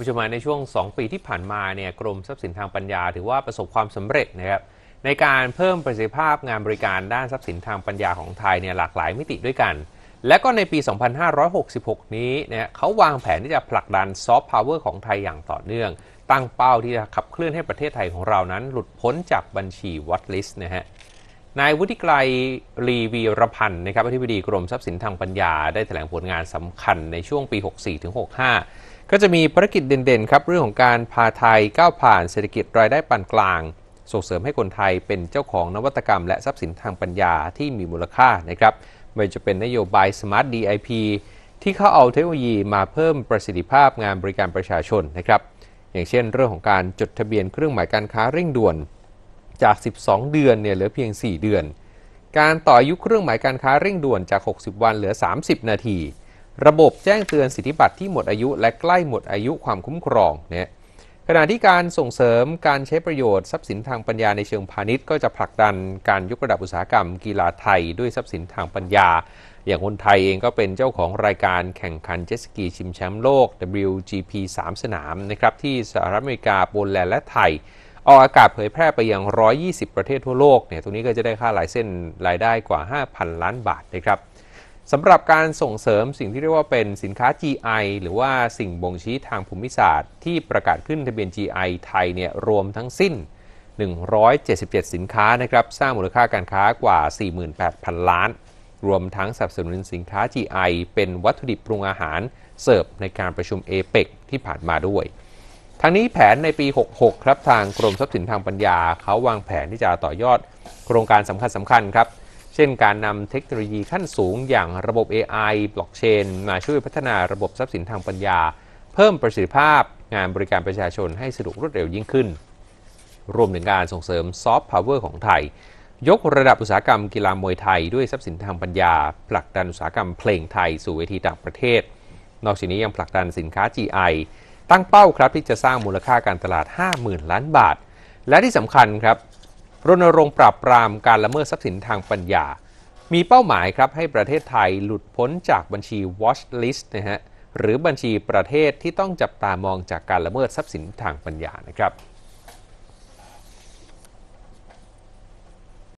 ผู้ชมในช่วง 2 ปีที่ผ่านมาเนี่ยกรมทรัพย์สินทางปัญญา ถือว่าประสบความสำเร็จนะครับในการเพิ่มประสิทธิภาพงานบริการด้านทรัพย์สินทางปัญญาของไทยเนี่ยหลากหลายมิติด้วยกัน และก็ในปี 2566 นี้เนี่ยเขาวางแผนที่จะผลักดันซอฟต์พาวเวอร์ของไทยอย่างต่อเนื่อง ตั้งเป้าที่จะขับเคลื่อนให้ประเทศไทยของเรานั้น หลุดพ้นจากบัญชีวัตลิสนะฮะนายวุฒิไกรรีวีรพันธ์นะครับอธิบดีกรมทรัพย์สินทางปัญญาได้แถลงผลงานสำคัญในช่วงปี 64-65ก็จะมีภารกิจเด่นๆครับเรื่องของการพาไทยก้าวผ่านเศรษฐกิจรายได้ปานกลาง ส่งเสริมให้คนไทยเป็นเจ้าของนวัตกรรมและทรัพย์สินทางปัญญาที่มีมูลค่านะครับไม่ว่าจะเป็นนโยบาย Smart DIP ที่เขาเอาเทคโนโลยีมาเพิ่มประสิทธิภาพงานบริการประชาชนนะครับอย่างเช่นเรื่องของการจดทะเบียนเครื่องหมายการค้าเร่งด่วนจาก 12 เดือนเนี่ยเหลือเพียง 4 เดือน การต่ออายุเครื่องหมายการค้าเร่งด่วนจาก 60 วันเหลือ 30 นาทีระบบแจ้งเตือนสิทธิบัตรที่หมดอายุ และใกล้หมดอายุความคุ้มครองเนี่ยขณะที่การส่งเสริมการใช้ประโยชน์ทรัพย์สินทางปัญญาในเชิงพาณิชย์ก็จะผลักดันการยกระดับอุตสาหกรรมกีฬาไทยด้วยทรัพย์สินทางปัญญา อย่างคนไทยเองก็เป็นเจ้าของรายการแข่งขันเจสกีชิมแชมป์โลก WGP 3 สนามนะครับที่สหรัฐอเมริกาโปแลนด์และไทยออกอากาศเผยแพร่ไปยัง 120 ประเทศทั่วโลกเนี่ยตรงนี้ก็จะได้ค่าลายเส้นรายได้กว่า 5,000 ล้านบาทนะครับสำหรับการส่งเสริมสิ่งที่เรียกว่าเป็นสินค้า GI หรือว่าสิ่งบ่งชี้ทางภูมิศาสตร์ที่ประกาศขึ้นทะเบียน GI ไทยเนี่ย รวมทั้งสิ้น 177 สินค้านะครับ สร้างมูลค่าการค้ากว่า 48,000 ล้าน รวมทั้งสนับสนุนสินค้า GI เป็นวัตถุดิบปรุงอาหารเสิร์ฟในการประชุมเอเปกที่ผ่านมาด้วย ทั้งนี้แผนในปี 66 ครับ ทางกรมทรัพย์สินทางปัญญาเขาวางแผนที่จะต่อยอด โครงการสำคัญสำคัญครับช่นการนำเทคโนโลยีขั้นสูงอย่างระบบ AI บล็อกเชน มาช่วยพัฒนาระบบทรัพย์สินทางปัญญา เพิ่มประสิทธิภาพ งานบริการประชาชนให้สะดวกรวดเร็วยิ่งขึ้น รวมถึงการส่งเสริมซอฟต์พาวเวอร์ของไทย ยกระดับอุตสาหกรรมกีฬามวยไทยด้วยทรัพย์สินทางปัญญาผลักดันอุตสาหกรรมเพลงไทยสู่เวทีต่างประเทศ นอกจากนี้ยังผลักดันสินค้า GI ตั้งเป้าครับที่จะสร้างมูลค่าการตลาด 50,000 ล้านบาท และที่สำคัญครับรณรงค์ปราบปรามการละเมิดทรัพย์สินทางปัญญา มีเป้าหมายครับให้ประเทศไทยหลุดพ้นจากบัญชี watch list นะฮะหรือบัญชีประเทศที่ต้องจับตามองจากการละเมิดทรัพย์สินทางปัญญานะครับ